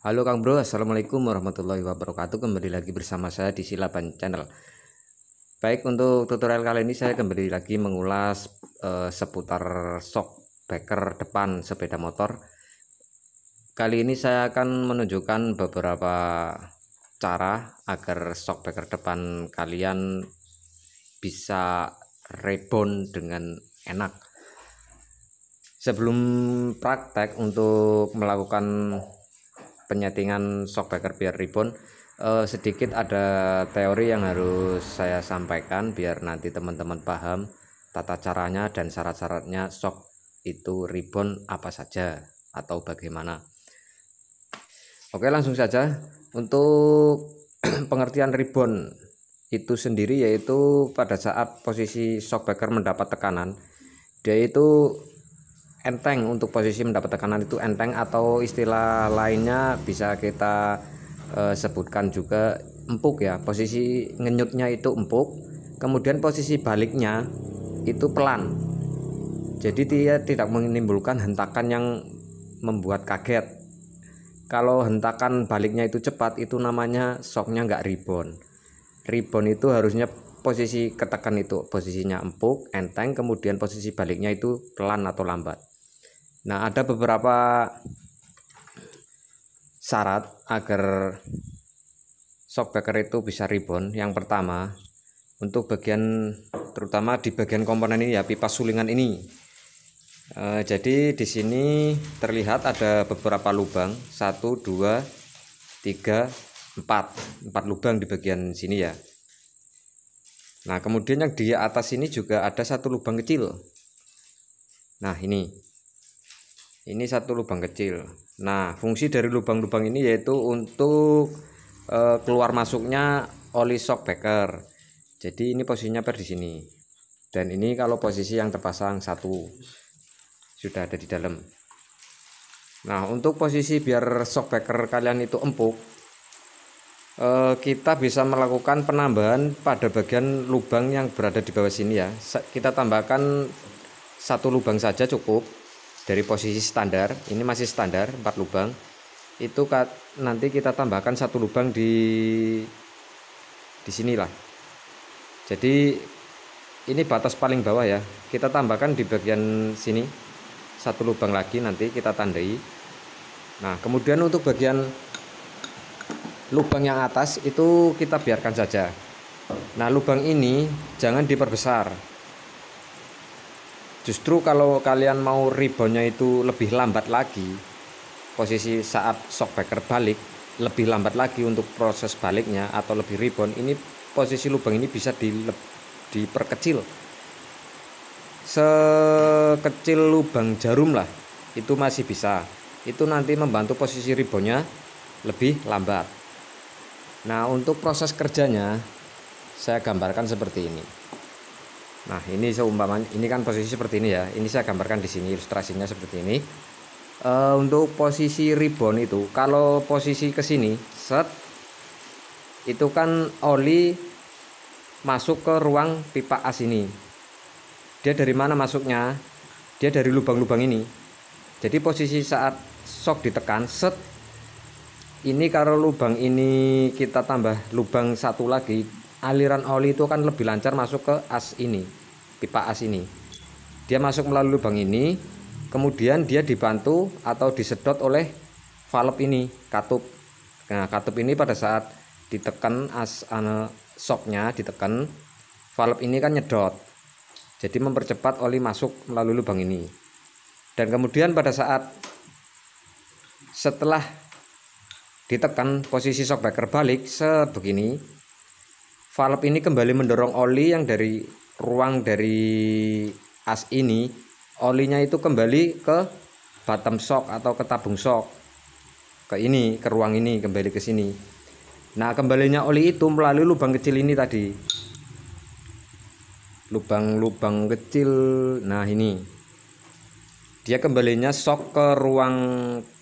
Halo Kang Bro, Assalamualaikum warahmatullahi wabarakatuh Kembali lagi bersama saya di Silaban Channel Baik untuk tutorial kali ini saya kembali lagi mengulas eh, seputar shock backer depan sepeda motor Kali ini saya akan menunjukkan beberapa cara agar shock backer depan kalian bisa rebound dengan enak Sebelum praktek untuk melakukan penyetingan shockbreaker biar ribbon uh, eh, sedikit ada teori yang harus saya sampaikan biar nanti teman-teman paham tata caranya dan syarat-syaratnya shock itu ribbon apa saja atau bagaimana Oke langsung saja untuk pengertian ribbon itu sendiri yaitu pada saat posisi shockbreaker mendapat tekanan dia itu enteng untuk posisi mendapat tekanan itu enteng atau istilah lainnya bisa kita uh, sebutkan juga empuk ya posisi ngenyutnya itu empuk kemudian posisi baliknya itu pelan jadi dia tidak menimbulkan hentakan yang membuat kaget kalau hentakan baliknya itu cepat itu namanya soknya nggak rebound rebound itu harusnya posisi ketekan itu posisinya empuk enteng kemudian posisi baliknya itu pelan atau lambat Nah, ada beberapa syarat agar shockbreaker itu bisa rebound. Yang pertama, untuk bagian terutama di bagian komponen ini ya pipa sulingan ini. E, jadi di sini terlihat ada beberapa lubang, satu, dua, tiga, empat, empat lubang di bagian sini ya. Nah, kemudian yang di atas ini juga ada satu lubang kecil. Nah, ini ini satu lubang kecil nah fungsi dari lubang-lubang ini yaitu untuk e, keluar masuknya oli shock backer jadi ini posisinya per di sini dan ini kalau posisi yang terpasang satu sudah ada di dalam nah untuk posisi biar shock backer kalian itu empuk e, kita bisa melakukan penambahan pada bagian lubang yang berada di bawah sini ya kita tambahkan satu lubang saja cukup dari posisi standar ini masih standar empat lubang itu nanti kita tambahkan satu lubang di di sinilah jadi ini batas paling bawah ya kita tambahkan di bagian sini satu lubang lagi nanti kita tandai nah kemudian untuk bagian lubang yang atas itu kita biarkan saja nah lubang ini jangan diperbesar Justru kalau kalian mau reboundnya itu lebih lambat lagi, posisi saat shockbacker balik lebih lambat lagi untuk proses baliknya atau lebih rebound, ini posisi lubang ini bisa di, diperkecil. Sekecil lubang jarum lah, itu masih bisa. Itu nanti membantu posisi reboundnya lebih lambat. Nah, untuk proses kerjanya saya gambarkan seperti ini. Nah, ini seumpamanya ini kan posisi seperti ini ya. Ini saya gambarkan di sini ilustrasinya seperti ini. E, untuk posisi ribbon itu kalau posisi ke sini set itu kan oli masuk ke ruang pipa as ini. Dia dari mana masuknya? Dia dari lubang-lubang ini. Jadi posisi saat sok ditekan set ini kalau lubang ini kita tambah lubang satu lagi aliran oli itu kan lebih lancar masuk ke as ini pipa as ini dia masuk melalui lubang ini kemudian dia dibantu atau disedot oleh valve ini katup nah katup ini pada saat ditekan as ane, soknya ditekan valve ini kan nyedot jadi mempercepat oli masuk melalui lubang ini dan kemudian pada saat setelah ditekan posisi shockbreaker balik sebegini Valve ini kembali mendorong oli yang dari ruang dari as ini olinya itu kembali ke bottom shock atau ke tabung shock ke ini ke ruang ini kembali ke sini nah kembalinya oli itu melalui lubang kecil ini tadi lubang-lubang kecil nah ini dia kembalinya shock ke ruang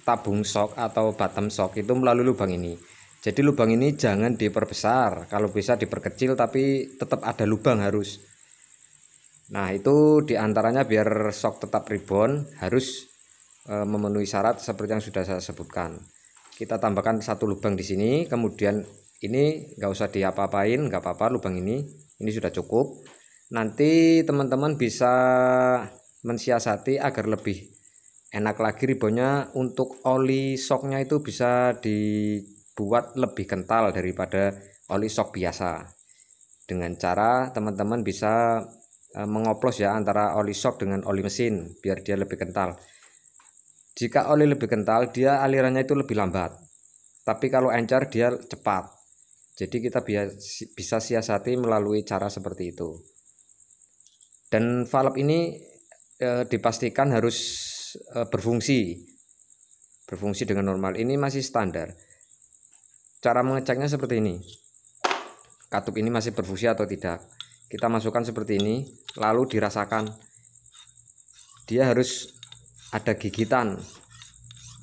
tabung shock atau bottom shock itu melalui lubang ini jadi lubang ini jangan diperbesar, kalau bisa diperkecil tapi tetap ada lubang harus. Nah, itu diantaranya biar sok tetap ribbon harus e, memenuhi syarat seperti yang sudah saya sebutkan. Kita tambahkan satu lubang di sini, kemudian ini nggak usah diapa-apain, nggak apa-apa lubang ini, ini sudah cukup. Nanti teman-teman bisa mensiasati agar lebih enak lagi ribonnya untuk oli soknya itu bisa di buat lebih kental daripada oli sok biasa dengan cara teman-teman bisa eh, mengoplos ya antara oli sok dengan oli mesin biar dia lebih kental jika oli lebih kental dia alirannya itu lebih lambat tapi kalau encer dia cepat jadi kita bisa siasati melalui cara seperti itu dan valve ini eh, dipastikan harus eh, berfungsi berfungsi dengan normal ini masih standar Cara mengeceknya seperti ini. Katup ini masih berfungsi atau tidak. Kita masukkan seperti ini, lalu dirasakan. Dia harus ada gigitan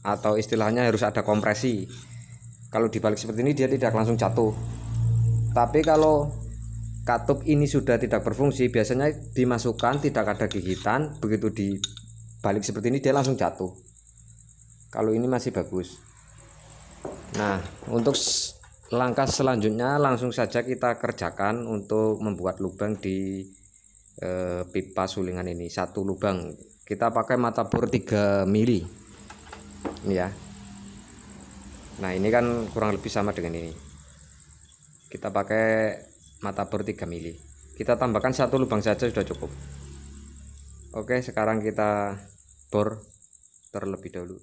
atau istilahnya harus ada kompresi. Kalau dibalik seperti ini dia tidak langsung jatuh. Tapi kalau katup ini sudah tidak berfungsi, biasanya dimasukkan tidak ada gigitan, begitu dibalik seperti ini dia langsung jatuh. Kalau ini masih bagus. Nah, untuk langkah selanjutnya langsung saja kita kerjakan untuk membuat lubang di e, pipa sulingan ini satu lubang. Kita pakai mata bor 3 mili. Ini ya. Nah, ini kan kurang lebih sama dengan ini. Kita pakai mata bor 3 mili. Kita tambahkan satu lubang saja sudah cukup. Oke, sekarang kita bor terlebih dahulu.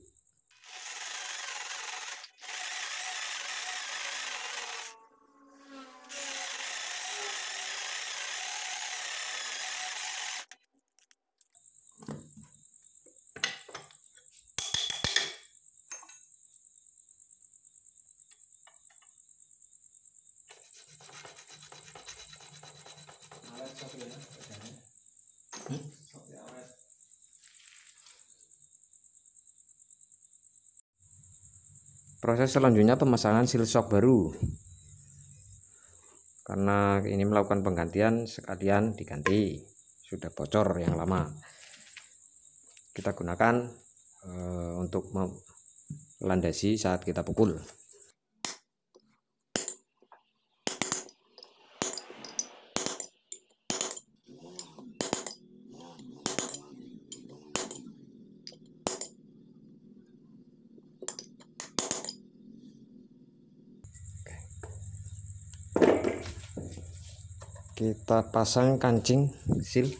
proses selanjutnya pemasangan seal shock baru karena ini melakukan penggantian sekalian diganti sudah bocor yang lama kita gunakan e, untuk melandasi saat kita pukul kita pasang kancing sil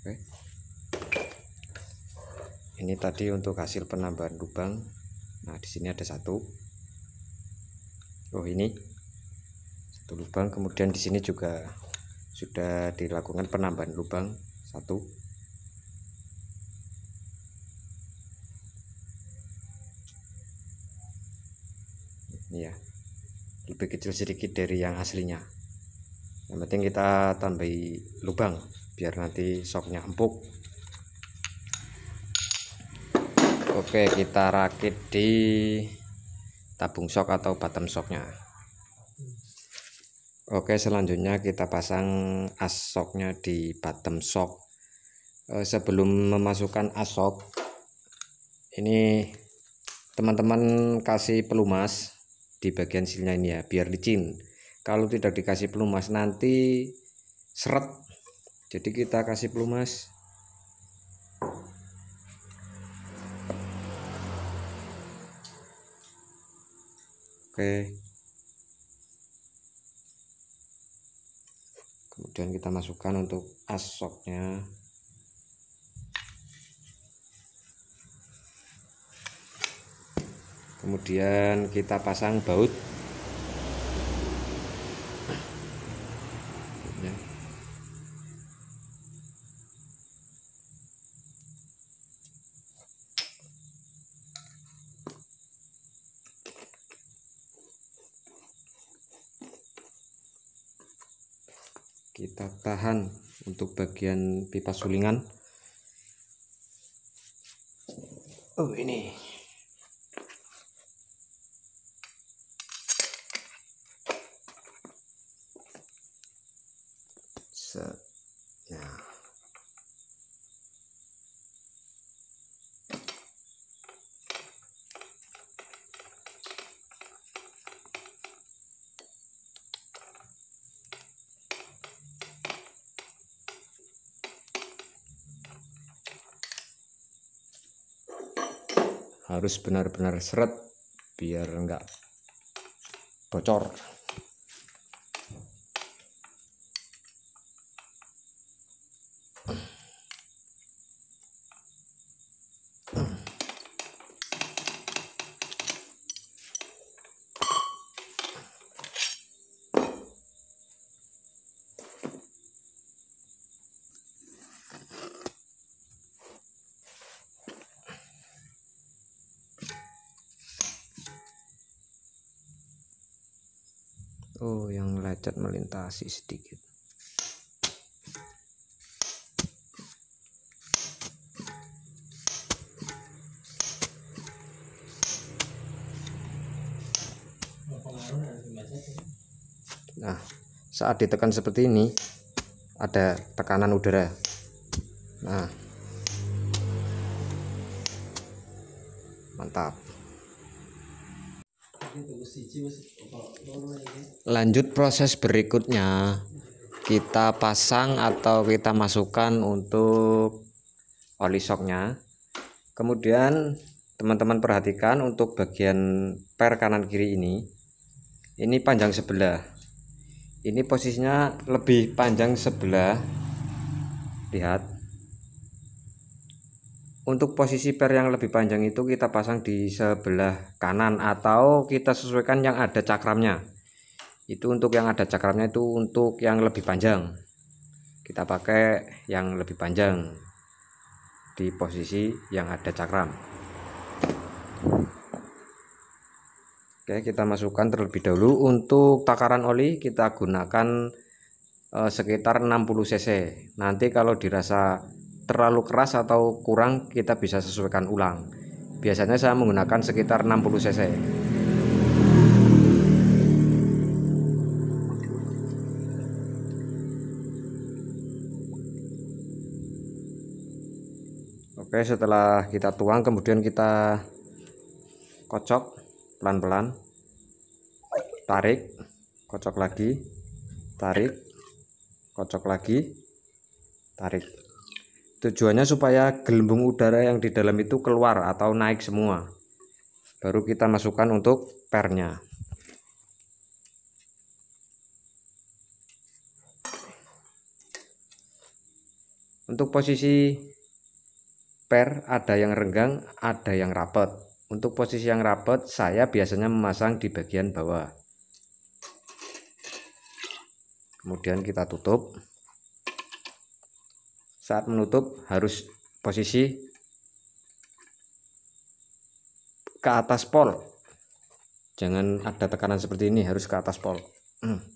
Oke. ini tadi untuk hasil penambahan lubang nah di sini ada satu oh ini satu lubang kemudian di sini juga sudah dilakukan penambahan lubang satu lebih kecil sedikit dari yang aslinya yang penting kita tambahi lubang biar nanti soknya empuk oke kita rakit di tabung sok atau bottom soknya oke selanjutnya kita pasang as soknya di bottom sok eh, sebelum memasukkan asok ini teman-teman kasih pelumas di bagian silnya ini ya biar licin kalau tidak dikasih pelumas nanti seret jadi kita kasih pelumas oke kemudian kita masukkan untuk asoknya kemudian kita pasang baut ya. kita tahan untuk bagian pipa sulingan oh ini harus benar-benar seret biar enggak bocor oh yang lecet melintasi sedikit Nah, saat ditekan seperti ini ada tekanan udara. Nah. Mantap lanjut proses berikutnya kita pasang atau kita masukkan untuk oli shocknya kemudian teman-teman perhatikan untuk bagian per kanan kiri ini ini panjang sebelah ini posisinya lebih panjang sebelah lihat untuk posisi per yang lebih panjang itu kita pasang di sebelah kanan atau kita sesuaikan yang ada cakramnya itu untuk yang ada cakramnya itu untuk yang lebih panjang kita pakai yang lebih panjang di posisi yang ada cakram oke kita masukkan terlebih dahulu untuk takaran oli kita gunakan eh, sekitar 60 cc nanti kalau dirasa terlalu keras atau kurang kita bisa sesuaikan ulang biasanya saya menggunakan sekitar 60 cc Oke setelah kita tuang kemudian kita kocok pelan-pelan tarik kocok lagi tarik kocok lagi tarik Tujuannya supaya gelembung udara yang di dalam itu keluar atau naik semua. Baru kita masukkan untuk pernya. Untuk posisi per ada yang renggang, ada yang rapat. Untuk posisi yang rapat saya biasanya memasang di bagian bawah. Kemudian kita tutup saat menutup harus posisi ke atas pol jangan ada tekanan seperti ini harus ke atas pol hmm.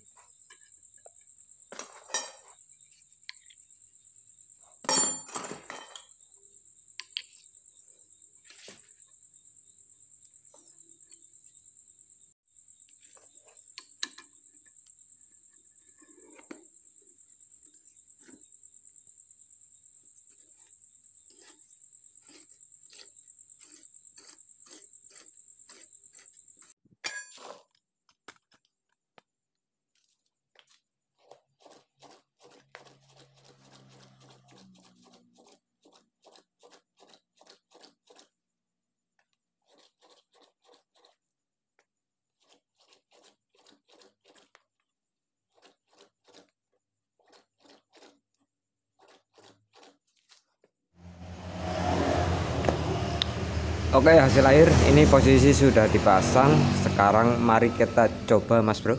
Oke hasil air ini posisi sudah dipasang sekarang mari kita coba mas bro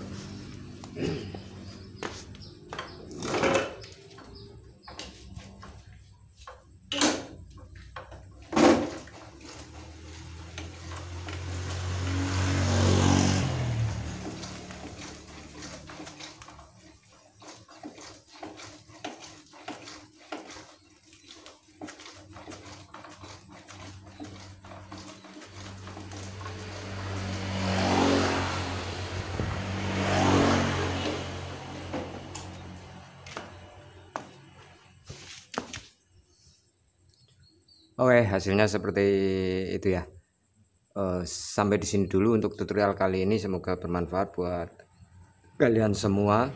Oke, hasilnya seperti itu ya. Uh, sampai di sini dulu untuk tutorial kali ini. Semoga bermanfaat buat kalian semua.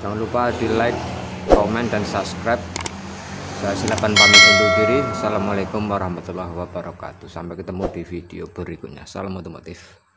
Jangan lupa di like, comment dan subscribe. Saya silakan pamit undur diri. Assalamualaikum warahmatullahi wabarakatuh. Sampai ketemu di video berikutnya. Salam otomotif.